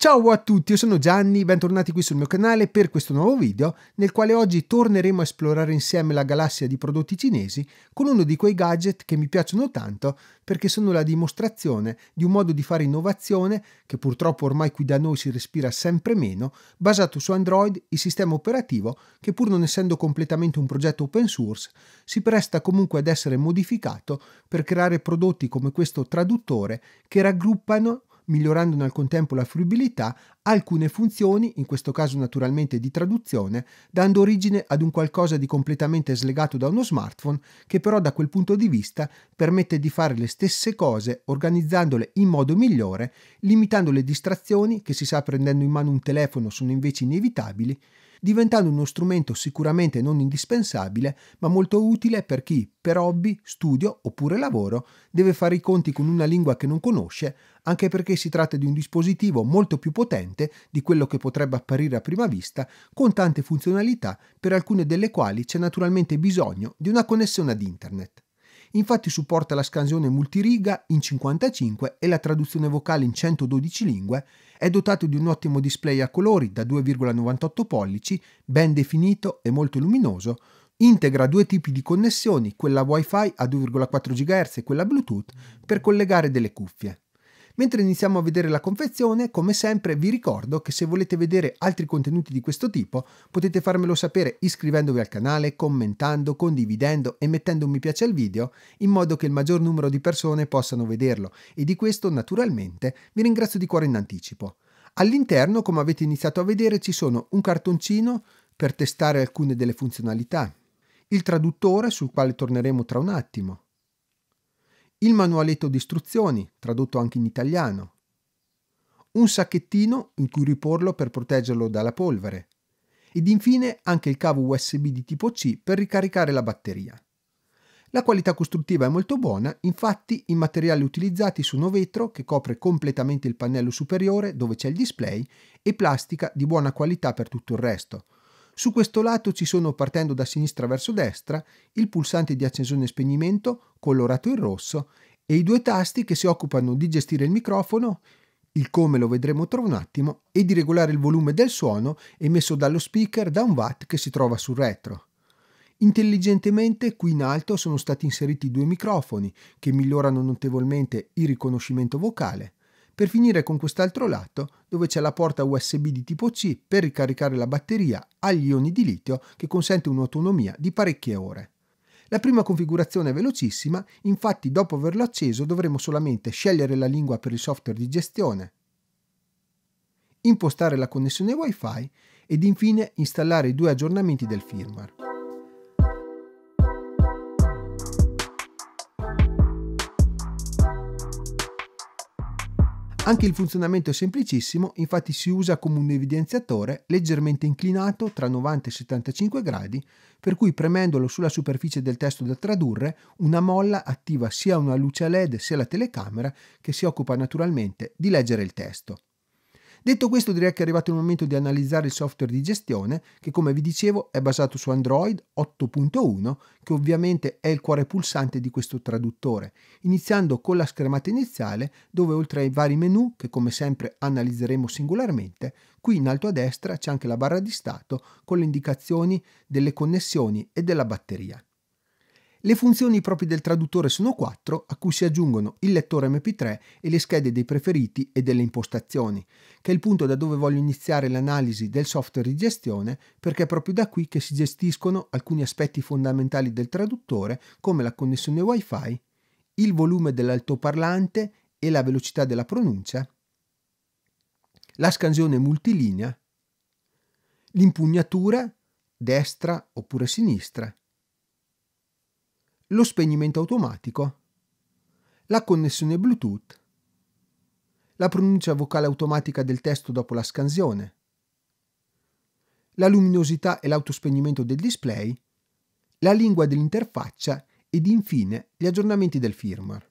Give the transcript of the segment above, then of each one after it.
Ciao a tutti, io sono Gianni, bentornati qui sul mio canale per questo nuovo video nel quale oggi torneremo a esplorare insieme la galassia di prodotti cinesi con uno di quei gadget che mi piacciono tanto perché sono la dimostrazione di un modo di fare innovazione che purtroppo ormai qui da noi si respira sempre meno, basato su Android, il sistema operativo che pur non essendo completamente un progetto open source si presta comunque ad essere modificato per creare prodotti come questo traduttore che raggruppano migliorandone al contempo la fruibilità, alcune funzioni, in questo caso naturalmente di traduzione, dando origine ad un qualcosa di completamente slegato da uno smartphone che però da quel punto di vista permette di fare le stesse cose organizzandole in modo migliore, limitando le distrazioni che si sa prendendo in mano un telefono sono invece inevitabili diventando uno strumento sicuramente non indispensabile, ma molto utile per chi, per hobby, studio oppure lavoro, deve fare i conti con una lingua che non conosce, anche perché si tratta di un dispositivo molto più potente di quello che potrebbe apparire a prima vista, con tante funzionalità per alcune delle quali c'è naturalmente bisogno di una connessione ad internet infatti supporta la scansione multiriga in 55 e la traduzione vocale in 112 lingue, è dotato di un ottimo display a colori da 2,98 pollici, ben definito e molto luminoso, integra due tipi di connessioni, quella WiFi a 2,4 GHz e quella Bluetooth, per collegare delle cuffie. Mentre iniziamo a vedere la confezione, come sempre vi ricordo che se volete vedere altri contenuti di questo tipo potete farmelo sapere iscrivendovi al canale, commentando, condividendo e mettendo un mi piace al video in modo che il maggior numero di persone possano vederlo e di questo naturalmente vi ringrazio di cuore in anticipo. All'interno, come avete iniziato a vedere, ci sono un cartoncino per testare alcune delle funzionalità, il traduttore sul quale torneremo tra un attimo, il manualetto di istruzioni, tradotto anche in italiano, un sacchettino in cui riporlo per proteggerlo dalla polvere ed infine anche il cavo USB di tipo C per ricaricare la batteria. La qualità costruttiva è molto buona, infatti i materiali utilizzati sono vetro che copre completamente il pannello superiore dove c'è il display e plastica di buona qualità per tutto il resto, su questo lato ci sono, partendo da sinistra verso destra, il pulsante di accensione e spegnimento colorato in rosso e i due tasti che si occupano di gestire il microfono, il come lo vedremo tra un attimo, e di regolare il volume del suono emesso dallo speaker da un watt che si trova sul retro. Intelligentemente qui in alto sono stati inseriti due microfoni che migliorano notevolmente il riconoscimento vocale per finire con quest'altro lato dove c'è la porta USB di tipo C per ricaricare la batteria agli ioni di litio che consente un'autonomia di parecchie ore. La prima configurazione è velocissima, infatti dopo averlo acceso dovremo solamente scegliere la lingua per il software di gestione, impostare la connessione WiFi ed infine installare i due aggiornamenti del firmware. Anche il funzionamento è semplicissimo, infatti si usa come un evidenziatore leggermente inclinato tra 90 e 75 gradi, per cui premendolo sulla superficie del testo da tradurre, una molla attiva sia una luce LED sia la telecamera che si occupa naturalmente di leggere il testo. Detto questo direi che è arrivato il momento di analizzare il software di gestione che come vi dicevo è basato su Android 8.1 che ovviamente è il cuore pulsante di questo traduttore, iniziando con la schermata iniziale dove oltre ai vari menu che come sempre analizzeremo singolarmente, qui in alto a destra c'è anche la barra di stato con le indicazioni delle connessioni e della batteria. Le funzioni proprie del traduttore sono quattro, a cui si aggiungono il lettore MP3 e le schede dei preferiti e delle impostazioni, che è il punto da dove voglio iniziare l'analisi del software di gestione, perché è proprio da qui che si gestiscono alcuni aspetti fondamentali del traduttore, come la connessione WiFi, il volume dell'altoparlante e la velocità della pronuncia, la scansione multilinea, l'impugnatura destra oppure sinistra, lo spegnimento automatico, la connessione Bluetooth, la pronuncia vocale automatica del testo dopo la scansione, la luminosità e l'autospegnimento del display, la lingua dell'interfaccia ed infine gli aggiornamenti del firmware.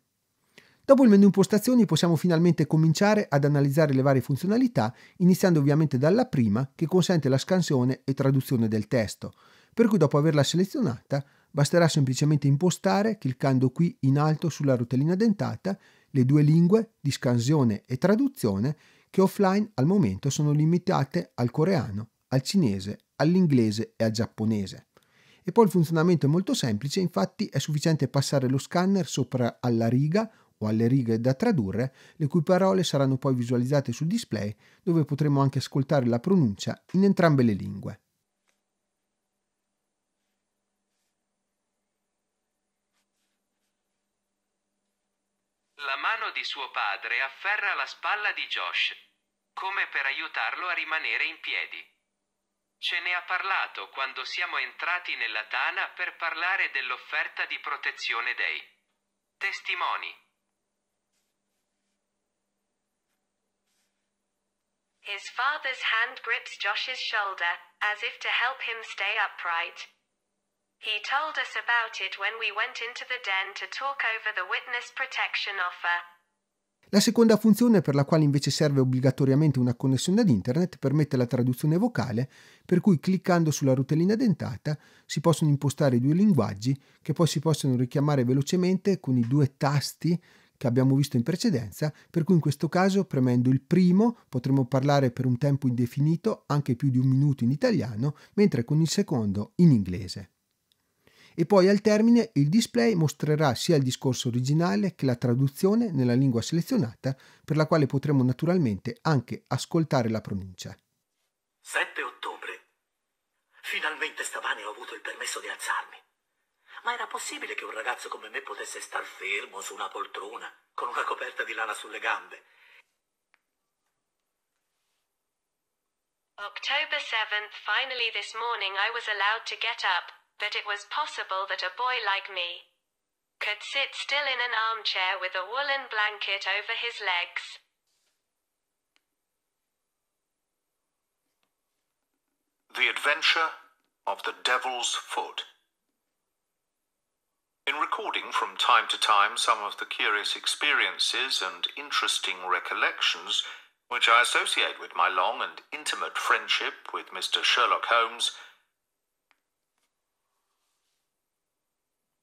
Dopo il menu impostazioni possiamo finalmente cominciare ad analizzare le varie funzionalità, iniziando ovviamente dalla prima che consente la scansione e traduzione del testo, per cui dopo averla selezionata Basterà semplicemente impostare, cliccando qui in alto sulla rotellina dentata, le due lingue di scansione e traduzione che offline al momento sono limitate al coreano, al cinese, all'inglese e al giapponese. E poi il funzionamento è molto semplice, infatti è sufficiente passare lo scanner sopra alla riga o alle righe da tradurre, le cui parole saranno poi visualizzate sul display, dove potremo anche ascoltare la pronuncia in entrambe le lingue. La mano di suo padre afferra la spalla di Josh, come per aiutarlo a rimanere in piedi. Ce ne ha parlato quando siamo entrati nella tana per parlare dell'offerta di protezione dei testimoni. His father's hand grips Josh's shoulder, as if to help him stay upright. He told us about it when we went into the den to talk over the witness protection offer. La seconda funzione per la quale invece serve obbligatoriamente una connessione ad internet permette la traduzione vocale, per cui cliccando sulla rotellina dentata si possono impostare i due linguaggi che poi si possono richiamare velocemente con i due tasti che abbiamo visto in precedenza, per cui in questo caso premendo il primo potremo parlare per un tempo indefinito, anche più di un minuto in italiano, mentre con il secondo in inglese e poi al termine il display mostrerà sia il discorso originale che la traduzione nella lingua selezionata per la quale potremo naturalmente anche ascoltare la pronuncia. 7 ottobre. Finalmente stamane ho avuto il permesso di alzarmi. Ma era possibile che un ragazzo come me potesse star fermo su una poltrona con una coperta di lana sulle gambe? October 7th, finally this morning I was allowed to get up. that it was possible that a boy like me could sit still in an armchair with a woolen blanket over his legs. The Adventure of the Devil's Foot. In recording from time to time some of the curious experiences and interesting recollections which I associate with my long and intimate friendship with Mr. Sherlock Holmes,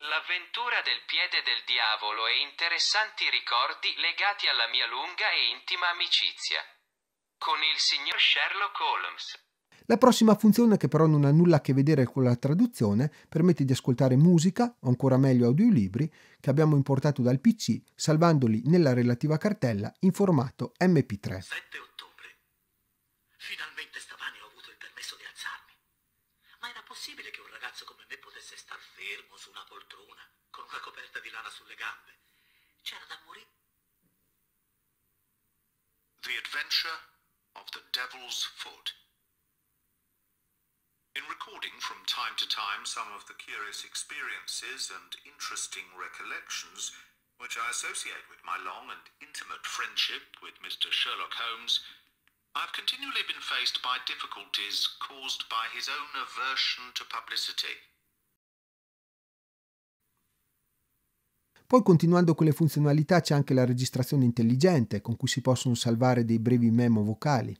L'avventura del piede del diavolo e interessanti ricordi legati alla mia lunga e intima amicizia. Con il signor Sherlock Holmes. La prossima funzione, che però non ha nulla a che vedere con la traduzione, permette di ascoltare musica, o ancora meglio audiolibri, che abbiamo importato dal PC, salvandoli nella relativa cartella in formato MP3. 7 ottobre. Finalmente coperta di lana sulle gambe. C'era da morire. The Adventure of the Devil's Foot. In recording from time to time some of the curious experiences and interesting recollections which I associate with my long and intimate friendship with Mr. Sherlock Holmes, I've continually been faced by difficulties caused by his own aversion to publicity. Poi continuando con le funzionalità c'è anche la registrazione intelligente con cui si possono salvare dei brevi memo vocali.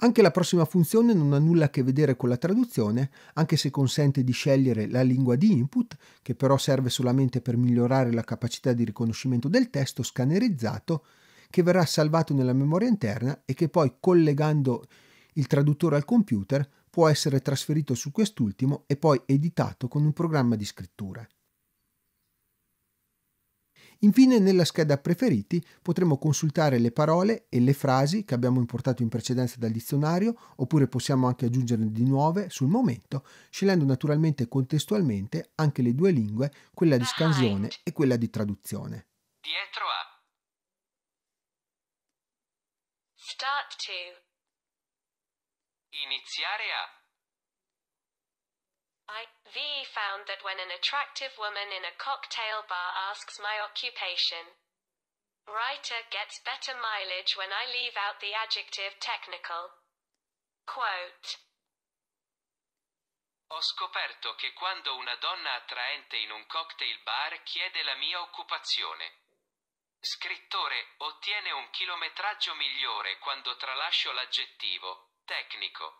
Anche la prossima funzione non ha nulla a che vedere con la traduzione, anche se consente di scegliere la lingua di input, che però serve solamente per migliorare la capacità di riconoscimento del testo scannerizzato, che verrà salvato nella memoria interna e che poi collegando il traduttore al computer può essere trasferito su quest'ultimo e poi editato con un programma di scrittura. Infine nella scheda preferiti potremo consultare le parole e le frasi che abbiamo importato in precedenza dal dizionario oppure possiamo anche aggiungerne di nuove sul momento, scegliendo naturalmente contestualmente anche le due lingue, quella di scansione e quella di traduzione. Dietro a Start to Iniziare a i, VE found that when an attractive woman in a cocktail bar asks my occupation, writer gets better mileage when I leave out the adjective technical. Quote. Ho scoperto che quando una donna attraente in un cocktail bar chiede la mia occupazione, scrittore ottiene un chilometraggio migliore quando tralascio l'aggettivo tecnico.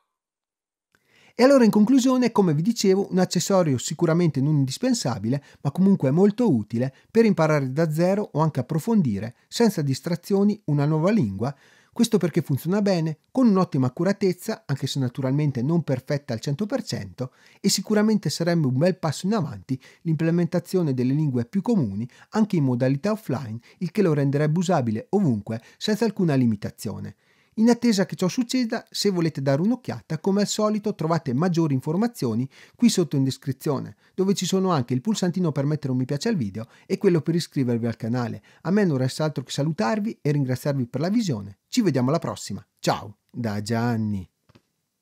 E allora in conclusione, come vi dicevo, un accessorio sicuramente non indispensabile, ma comunque molto utile per imparare da zero o anche approfondire, senza distrazioni, una nuova lingua, questo perché funziona bene, con un'ottima accuratezza, anche se naturalmente non perfetta al 100%, e sicuramente sarebbe un bel passo in avanti l'implementazione delle lingue più comuni anche in modalità offline, il che lo renderebbe usabile ovunque senza alcuna limitazione. In attesa che ciò succeda, se volete dare un'occhiata, come al solito trovate maggiori informazioni qui sotto in descrizione, dove ci sono anche il pulsantino per mettere un mi piace al video e quello per iscrivervi al canale. A me non resta altro che salutarvi e ringraziarvi per la visione. Ci vediamo alla prossima. Ciao da Gianni.